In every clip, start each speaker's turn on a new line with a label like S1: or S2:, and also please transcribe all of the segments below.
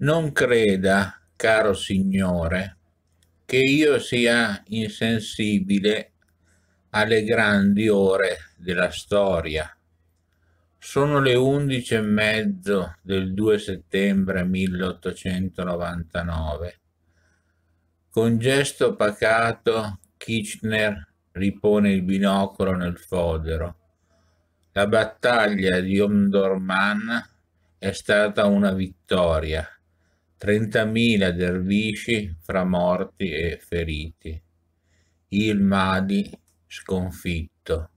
S1: Non creda, caro Signore, che io sia insensibile alle grandi ore della storia. Sono le undici e mezzo del 2 settembre 1899. Con gesto pacato Kirchner ripone il binocolo nel fodero. La battaglia di Omdurman è stata una vittoria 30.000 dervisci fra morti e feriti. Il Mahdi sconfitto.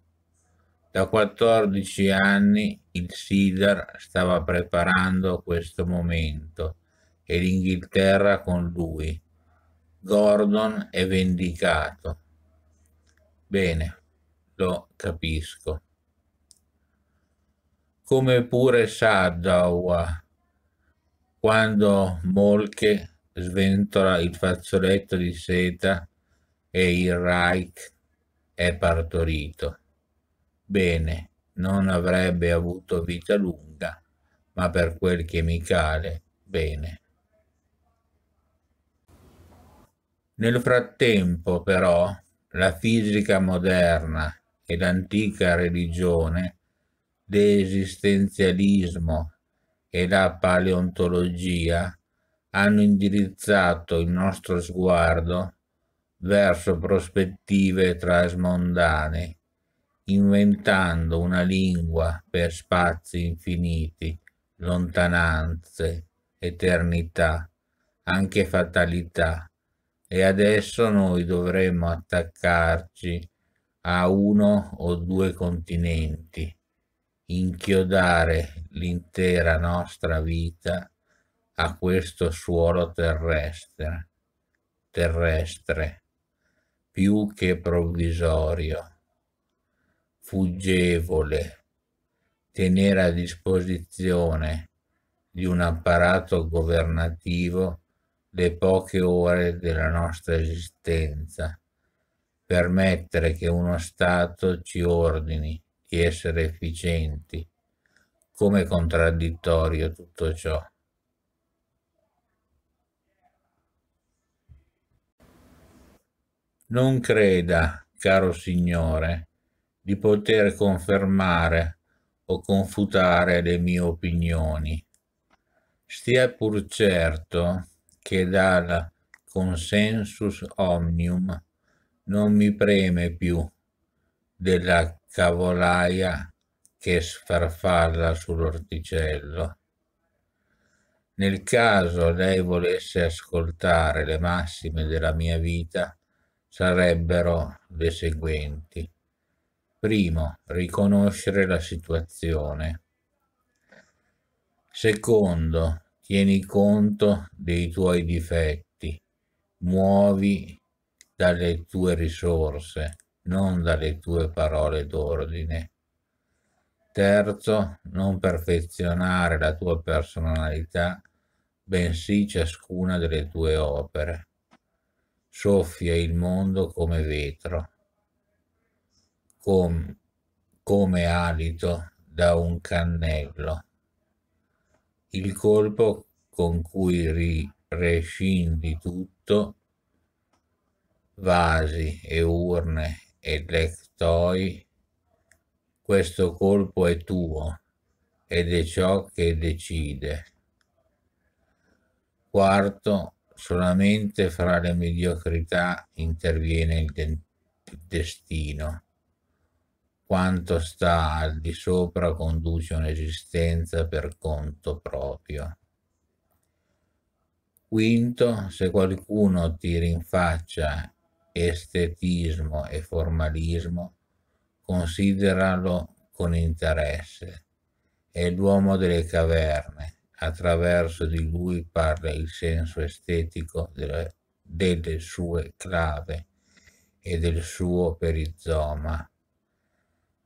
S1: Da 14 anni il Sidar stava preparando questo momento e l'Inghilterra con lui. Gordon è vendicato. Bene, lo capisco. Come pure Sadawa quando Molke sventola il fazzoletto di seta e il Reich è partorito. Bene, non avrebbe avuto vita lunga, ma per quel chemicale, bene. Nel frattempo, però, la fisica moderna e l'antica religione, l'esistenzialismo e la paleontologia hanno indirizzato il nostro sguardo verso prospettive trasmondane, inventando una lingua per spazi infiniti, lontananze, eternità, anche fatalità. E adesso noi dovremmo attaccarci a uno o due continenti inchiodare l'intera nostra vita a questo suolo terrestre, terrestre, più che provvisorio, fuggevole, tenere a disposizione di un apparato governativo le poche ore della nostra esistenza, permettere che uno Stato ci ordini di essere efficienti. Come contraddittorio tutto ciò. Non creda, caro Signore, di poter confermare o confutare le mie opinioni. Stia pur certo che dal consensus omnium non mi preme più della cavolaia che sfarfalla sull'orticello. Nel caso lei volesse ascoltare le massime della mia vita, sarebbero le seguenti. Primo, riconoscere la situazione. Secondo, tieni conto dei tuoi difetti, muovi dalle tue risorse, non dalle tue parole d'ordine. Terzo, non perfezionare la tua personalità, bensì ciascuna delle tue opere. Soffia il mondo come vetro, com, come alito da un cannello. Il colpo con cui ri, rescindi tutto, vasi e urne e Black questo colpo è tuo ed è ciò che decide. Quarto, solamente fra le mediocrità interviene il, de destino. Quanto sta al di sopra conduce un'esistenza per conto proprio. Quinto, se qualcuno ti rinfaccia estetismo e formalismo, consideralo con interesse. È l'uomo delle caverne, attraverso di lui parla il senso estetico delle, delle sue clave e del suo perizoma.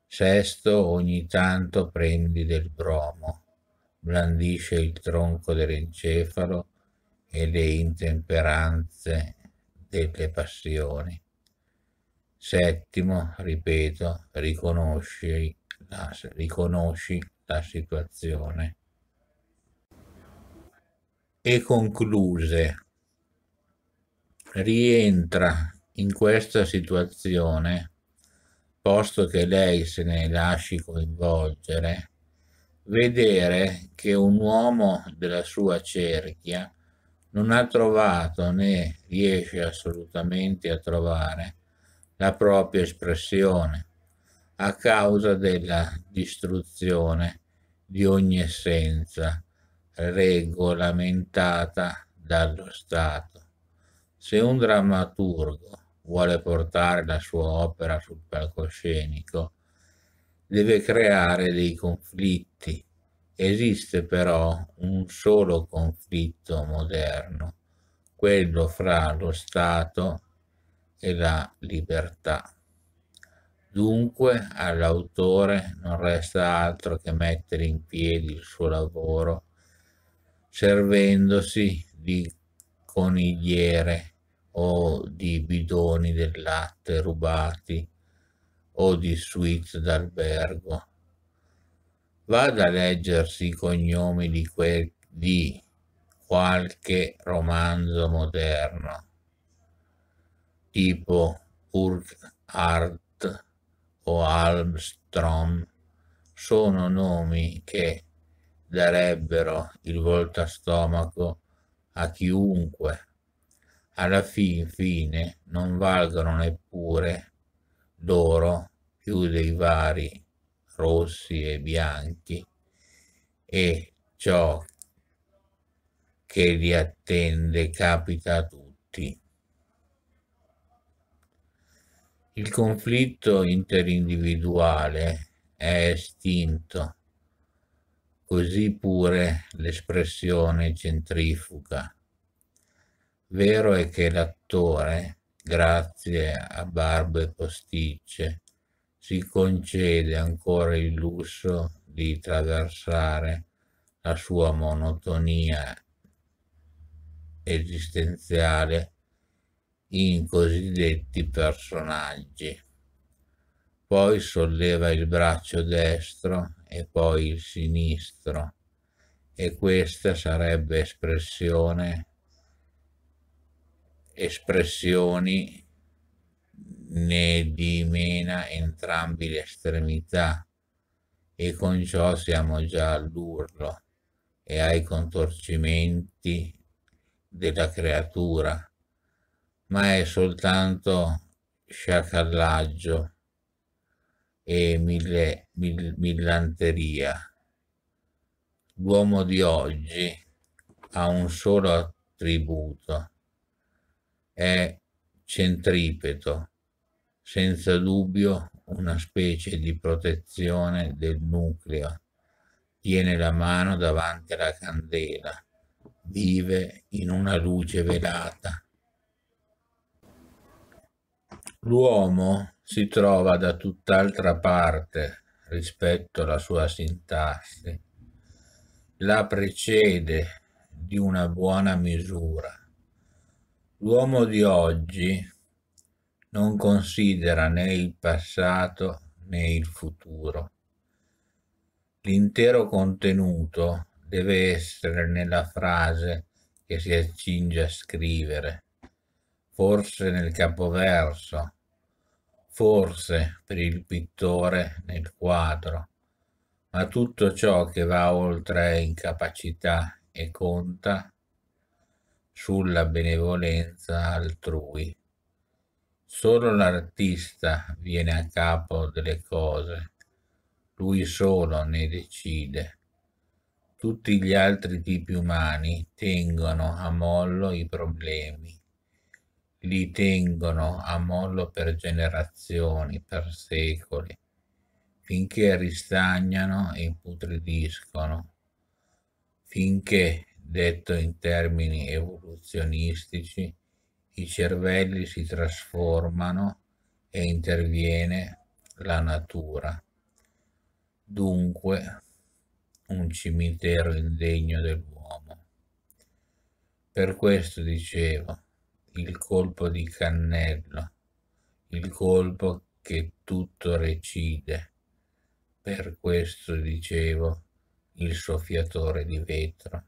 S1: Sesto ogni tanto prendi del bromo, blandisce il tronco dell'encefalo e le intemperanze delle passioni. Settimo, ripeto, riconosci la, riconosci la situazione. E concluse, rientra in questa situazione, posto che lei se ne lasci coinvolgere, vedere che un uomo della sua cerchia non ha trovato né riesce assolutamente a trovare la propria espressione a causa della distruzione di ogni essenza regolamentata dallo Stato. Se un drammaturgo vuole portare la sua opera sul palcoscenico, deve creare dei conflitti Esiste però un solo conflitto moderno, quello fra lo Stato e la libertà. Dunque all'autore non resta altro che mettere in piedi il suo lavoro, servendosi di conigliere o di bidoni del latte rubati o di suite d'albergo vada a leggersi i cognomi di, quel, di qualche romanzo moderno, tipo Urquhart o Almstrom, sono nomi che darebbero il voltastomaco a chiunque. Alla fin fine non valgono neppure d'oro più dei vari rossi e bianchi e ciò che li attende capita a tutti. Il conflitto interindividuale è estinto, così pure l'espressione centrifuga. Vero è che l'attore, grazie a barbe posticce, si concede ancora il lusso di traversare la sua monotonia esistenziale in cosiddetti personaggi. Poi solleva il braccio destro e poi il sinistro e questa sarebbe espressione espressioni ne dimena entrambi le estremità e con ciò siamo già all'urlo e ai contorcimenti della creatura, ma è soltanto sciacallaggio e mille, mil, millanteria. L'uomo di oggi ha un solo attributo, è centripeto, senza dubbio una specie di protezione del nucleo. Tiene la mano davanti alla candela, vive in una luce velata. L'uomo si trova da tutt'altra parte rispetto alla sua sintassi, la precede di una buona misura. L'uomo di oggi non considera né il passato né il futuro. L'intero contenuto deve essere nella frase che si accinge a scrivere, forse nel capoverso, forse per il pittore nel quadro, ma tutto ciò che va oltre è incapacità e conta sulla benevolenza altrui. Solo l'artista viene a capo delle cose, lui solo ne decide. Tutti gli altri tipi umani tengono a mollo i problemi, li tengono a mollo per generazioni, per secoli, finché ristagnano e putridiscono, finché, detto in termini evoluzionistici, i cervelli si trasformano e interviene la natura. Dunque, un cimitero indegno dell'uomo. Per questo dicevo, il colpo di cannello, il colpo che tutto recide. Per questo dicevo, il soffiatore di vetro.